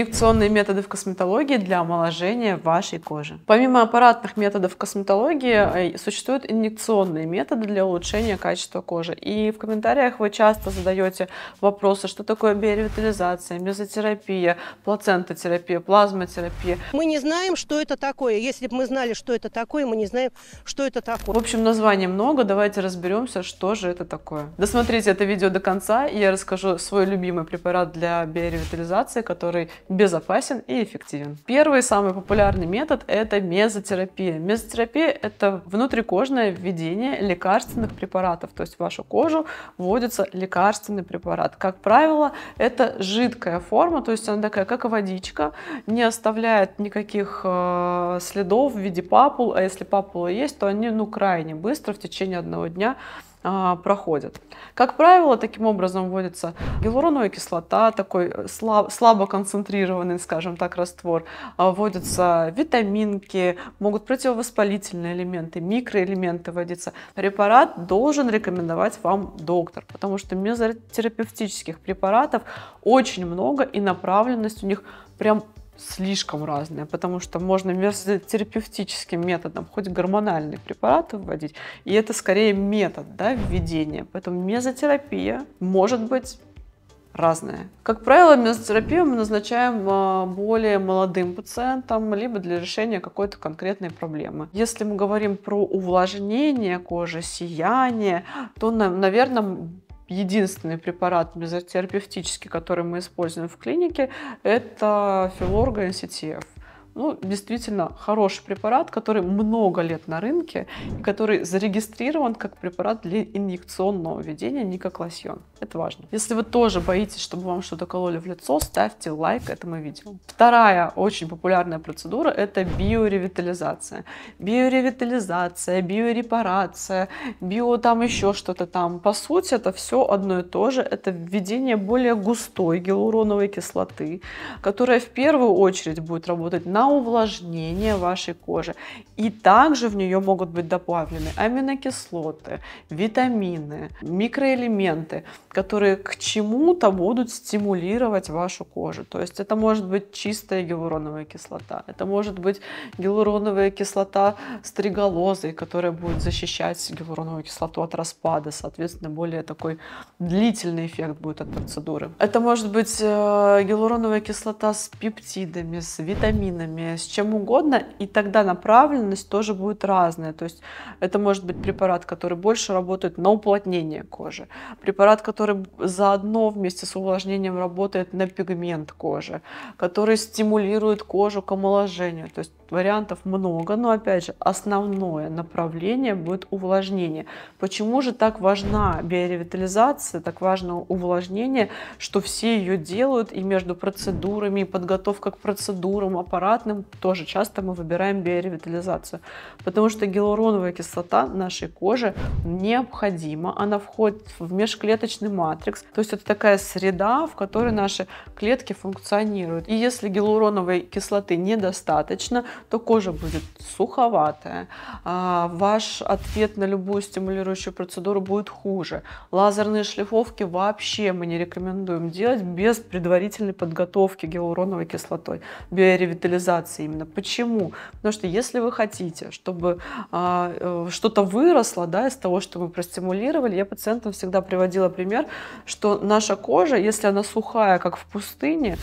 инъекционные методы в косметологии для омоложения вашей кожи. Помимо аппаратных методов косметологии, э, существуют инъекционные методы для улучшения качества кожи. И в комментариях вы часто задаете вопросы, что такое биоревитализация, мезотерапия, плацентотерапия, плазмотерапия. Мы не знаем, что это такое. Если бы мы знали, что это такое, мы не знаем, что это такое. В общем, названий много, давайте разберемся, что же это такое. Досмотрите это видео до конца, и я расскажу свой любимый препарат для биоревитализации, который безопасен и эффективен. Первый самый популярный метод – это мезотерапия. Мезотерапия – это внутрикожное введение лекарственных препаратов, то есть в вашу кожу вводится лекарственный препарат. Как правило, это жидкая форма, то есть она такая, как водичка, не оставляет никаких э, следов в виде папул, а если папулы есть, то они ну крайне быстро в течение одного дня а, проходят. Как правило, таким образом вводится гиалуроновая кислота, такой э, слабо концентрированный, скажем так, раствор, а, вводятся витаминки, могут противовоспалительные элементы, микроэлементы вводиться. Препарат должен рекомендовать вам доктор, потому что мезотерапевтических препаратов очень много и направленность у них прям слишком разные, потому что можно терапевтическим методом хоть гормональные препараты вводить, и это скорее метод да, введения. Поэтому мезотерапия может быть разная. Как правило, мезотерапию мы назначаем а, более молодым пациентам, либо для решения какой-то конкретной проблемы. Если мы говорим про увлажнение кожи, сияние, то, наверное, единственный препарат мезотерапевтический, который мы используем в клинике, это филорга NCTF ну, действительно хороший препарат, который много лет на рынке и который зарегистрирован как препарат для инъекционного введения, не как лосьон. Это важно. Если вы тоже боитесь, чтобы вам что-то кололи в лицо, ставьте лайк этому видео. Вторая очень популярная процедура – это биоревитализация. Биоревитализация, биорепарация, био там еще что-то там. По сути, это все одно и то же. Это введение более густой гиалуроновой кислоты, которая в первую очередь будет работать на на увлажнение вашей кожи. И также в нее могут быть добавлены аминокислоты, витамины, микроэлементы, которые к чему-то будут стимулировать вашу кожу. То есть это может быть чистая гиалуроновая кислота, это может быть гиалуроновая кислота с триголозой, которая будет защищать гиалуроновую кислоту от распада, соответственно, более такой длительный эффект будет от процедуры. Это может быть э, гиалуроновая кислота с пептидами, с витаминами, лекарствами, с чем угодно, и тогда направленность тоже будет разная. То есть это может быть препарат, который больше работает на уплотнение кожи, препарат, который заодно вместе с увлажнением работает на пигмент кожи, который стимулирует кожу к омоложению. То есть вариантов много, но опять же основное направление будет увлажнение. Почему же так важна биоревитализация, так важно увлажнение, что все ее делают и между процедурами, и подготовка к процедурам, аппарат бесплатным, тоже часто мы выбираем биоревитализацию, потому что гиалуроновая кислота нашей кожи необходима, она входит в межклеточный матрикс, то есть это такая среда, в которой наши клетки функционируют. И если гиалуроновой кислоты недостаточно, то кожа будет суховатая, а ваш ответ на любую стимулирующую процедуру будет хуже. Лазерные шлифовки вообще мы не рекомендуем делать без предварительной подготовки гиалуроновой кислотой. Биоревитализация реализации именно. Почему? Потому что если вы хотите, чтобы а, э, что-то выросло да, из того, что мы простимулировали, я пациентам всегда приводила пример, что наша кожа, если она сухая, как в пустыне,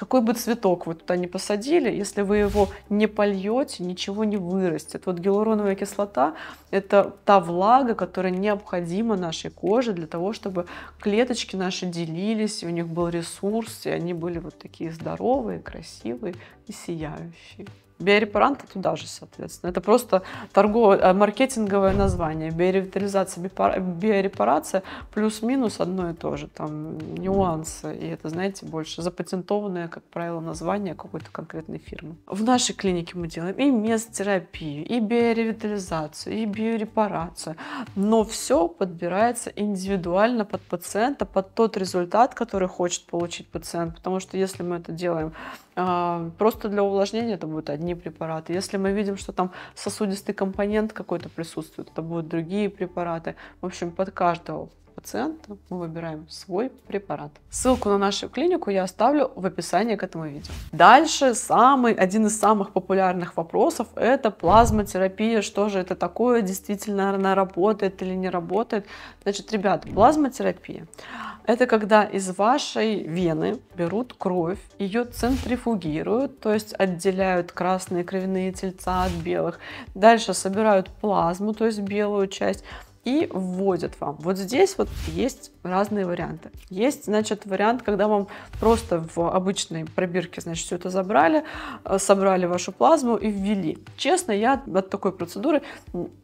какой бы цветок вы туда не посадили, если вы его не польете, ничего не вырастет. Вот гиалуроновая кислота – это та влага, которая необходима нашей коже для того, чтобы клеточки наши делились, у них был ресурс, и они были вот такие здоровые, красивые и сияющие. Биорепарант это туда же, соответственно. Это просто торговое, э, маркетинговое название. Биоревитализация, биорепарация плюс-минус одно и то же. Там нюансы. И это, знаете, больше запатентованное, как правило, название какой-то конкретной фирмы. В нашей клинике мы делаем и мезотерапию, и биоревитализацию, и биорепарацию. Но все подбирается индивидуально под пациента, под тот результат, который хочет получить пациент. Потому что если мы это делаем а, просто для увлажнения, это будет одни одни препараты. Если мы видим, что там сосудистый компонент какой-то присутствует, это будут другие препараты. В общем, под каждого пациента мы выбираем свой препарат. Ссылку на нашу клинику я оставлю в описании к этому видео. Дальше самый, один из самых популярных вопросов – это плазмотерапия. Что же это такое? Действительно она работает или не работает? Значит, ребят, плазмотерапия – это когда из вашей вены берут кровь, ее центрифугируют, то есть отделяют красные кровяные тельца от белых. Дальше собирают плазму, то есть белую часть – и вводят вам. Вот здесь вот есть разные варианты. Есть, значит, вариант, когда вам просто в обычной пробирке, значит, все это забрали, э, собрали вашу плазму и ввели. Честно, я от такой процедуры,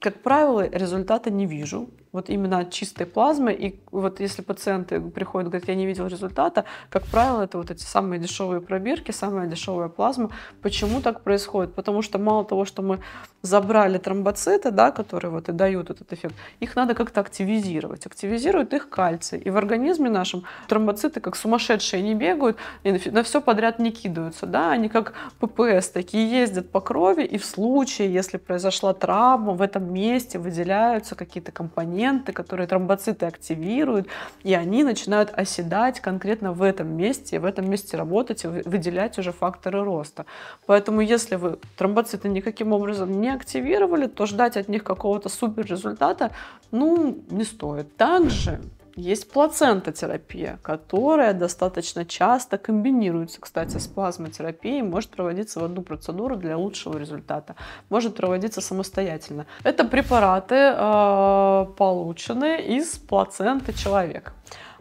как правило, результата не вижу вот именно от чистой плазмы. И вот если пациенты приходят, говорят, я не видел результата, как правило, это вот эти самые дешевые пробирки, самая дешевая плазма. Почему так происходит? Потому что мало того, что мы забрали тромбоциты, да, которые вот и дают этот эффект, их надо как-то активизировать. Активизируют их кальций. И в организме нашем тромбоциты как сумасшедшие не бегают и на все подряд не кидаются. Да? Они как ППС такие ездят по крови, и в случае, если произошла травма, в этом месте выделяются какие-то компоненты, ферменты, которые тромбоциты активируют, и они начинают оседать конкретно в этом месте, и в этом месте работать и выделять уже факторы роста. Поэтому если вы тромбоциты никаким образом не активировали, то ждать от них какого-то супер результата, ну, не стоит. Также есть плацентотерапия, которая достаточно часто комбинируется, кстати, с плазмотерапией, может проводиться в одну процедуру для лучшего результата, может проводиться самостоятельно. Это препараты, а, полученные из плаценты человека.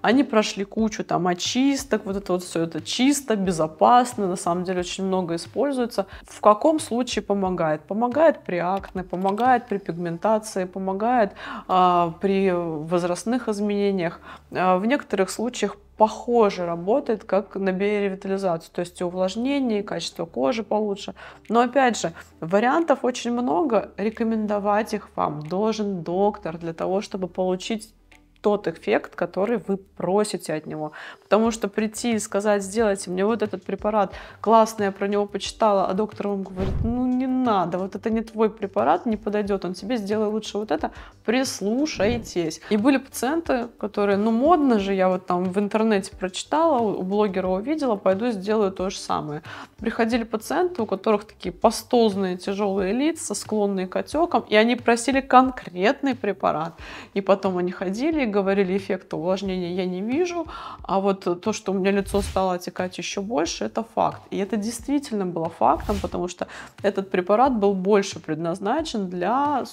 Они прошли кучу там очисток, вот это вот все это чисто, безопасно, на самом деле очень много используется. В каком случае помогает? Помогает при акне, помогает при пигментации, помогает э, при возрастных изменениях. Э, в некоторых случаях похоже работает, как на биоревитализацию, то есть увлажнение, качество кожи получше. Но опять же, вариантов очень много, рекомендовать их вам должен доктор для того, чтобы получить тот эффект, который вы просите от него. Потому что прийти и сказать, сделайте мне вот этот препарат, классно, я про него почитала, а доктор вам говорит, ну не надо, вот это не твой препарат, не подойдет, он тебе сделай лучше вот это, прислушайтесь. И были пациенты, которые, ну модно же, я вот там в интернете прочитала, у блогера увидела, пойду сделаю то же самое. Приходили пациенты, у которых такие пастозные тяжелые лица, склонные к отекам, и они просили конкретный препарат. И потом они ходили и говорили, эффекта увлажнения я не вижу, а вот то, что у меня лицо стало отекать еще больше, это факт. И это действительно было фактом, потому что этот препарат препарат был больше предназначен для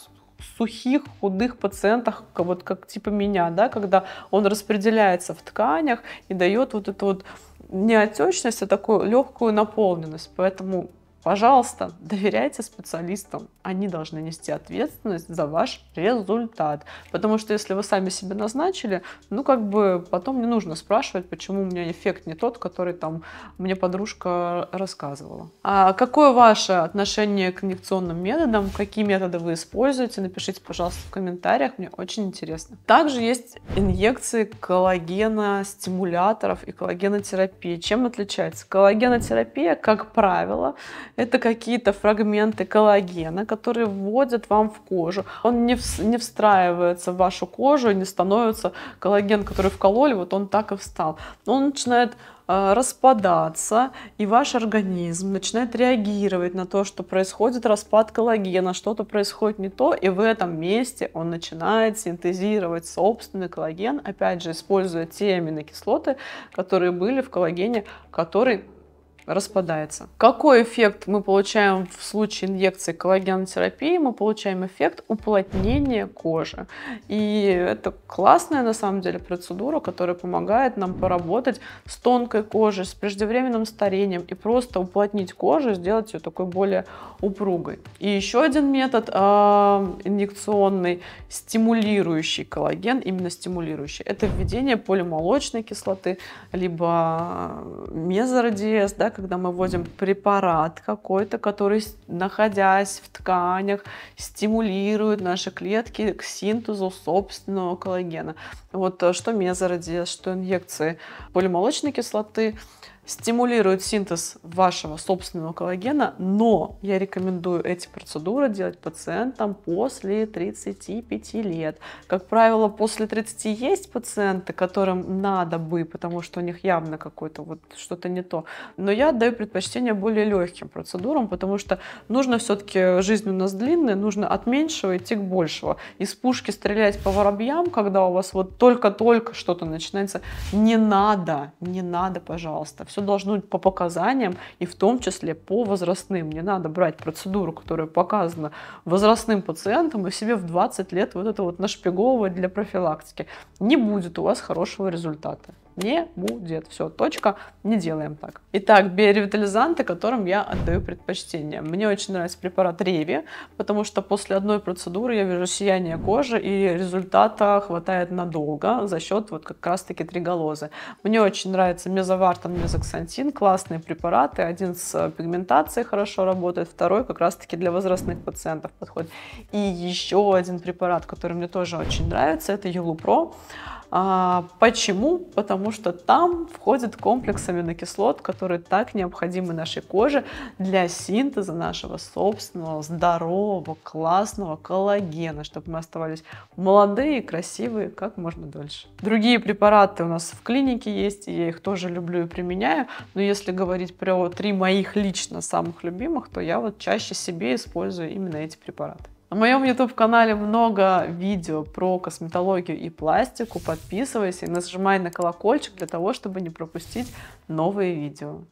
сухих, худых пациентах, вот как типа меня, да, когда он распределяется в тканях и дает вот эту вот не отечность, а такую легкую наполненность. Поэтому Пожалуйста, доверяйте специалистам. Они должны нести ответственность за ваш результат. Потому что если вы сами себе назначили, ну как бы потом не нужно спрашивать, почему у меня эффект не тот, который там мне подружка рассказывала. А какое ваше отношение к инъекционным методам? Какие методы вы используете? Напишите, пожалуйста, в комментариях. Мне очень интересно. Также есть инъекции коллагена, стимуляторов и коллагенотерапии. Чем отличается? Коллагенотерапия, как правило, это какие-то фрагменты коллагена, которые вводят вам в кожу. Он не, в, не встраивается в вашу кожу, не становится коллаген, который вкололи, вот он так и встал. Он начинает э, распадаться, и ваш организм начинает реагировать на то, что происходит распад коллагена, что-то происходит не то, и в этом месте он начинает синтезировать собственный коллаген, опять же, используя те аминокислоты, которые были в коллагене, который распадается. Какой эффект мы получаем в случае инъекции коллагенотерапии? Мы получаем эффект уплотнения кожи. И это классная на самом деле процедура, которая помогает нам поработать с тонкой кожей, с преждевременным старением и просто уплотнить кожу, сделать ее такой более упругой. И еще один метод э, инъекционный, стимулирующий коллаген, именно стимулирующий, это введение полимолочной кислоты, либо а, мезородиез, да, когда мы вводим препарат какой-то, который, находясь в тканях, стимулирует наши клетки к синтезу собственного коллагена. Вот э, что мезородия, что инъекции полимолочной кислоты стимулируют синтез вашего собственного коллагена, но я рекомендую эти процедуры делать пациентам после 35 лет. Как правило, после 30 есть пациенты, которым надо бы, потому что у них явно какое-то вот что-то не то. Но я даю предпочтение более легким процедурам, потому что нужно все-таки, э, жизнь у нас длинная, нужно от меньшего идти к большего. Из пушки стрелять по воробьям, когда у вас вот только-только что-то начинается. Не надо, не надо, пожалуйста. Все должно быть по показаниям и в том числе по возрастным. Не надо брать процедуру, которая показана возрастным пациентам и себе в 20 лет вот это вот нашпиговывать для профилактики. Не будет у вас хорошего результата не будет. Все, точка, не делаем так. Итак, биоревитализанты, которым я отдаю предпочтение. Мне очень нравится препарат Реви, потому что после одной процедуры я вижу сияние кожи, и результата хватает надолго за счет вот как раз-таки триголозы. Мне очень нравится мезовартан, мезоксантин, классные препараты. Один с э, пигментацией хорошо работает, второй как раз-таки для возрастных пациентов подходит. И еще один препарат, который мне тоже очень нравится, это Юлупро. Про а, почему? Потому что там входит комплекс аминокислот, которые так необходимы нашей коже для синтеза нашего собственного здорового, классного коллагена, чтобы мы оставались молодые и красивые как можно дольше. Другие препараты у нас в клинике есть, и я их тоже люблю и применяю, но если говорить про три моих лично самых любимых, то я вот чаще себе использую именно эти препараты. На моем YouTube-канале много видео про косметологию и пластику. Подписывайся и нажимай на колокольчик для того, чтобы не пропустить новые видео.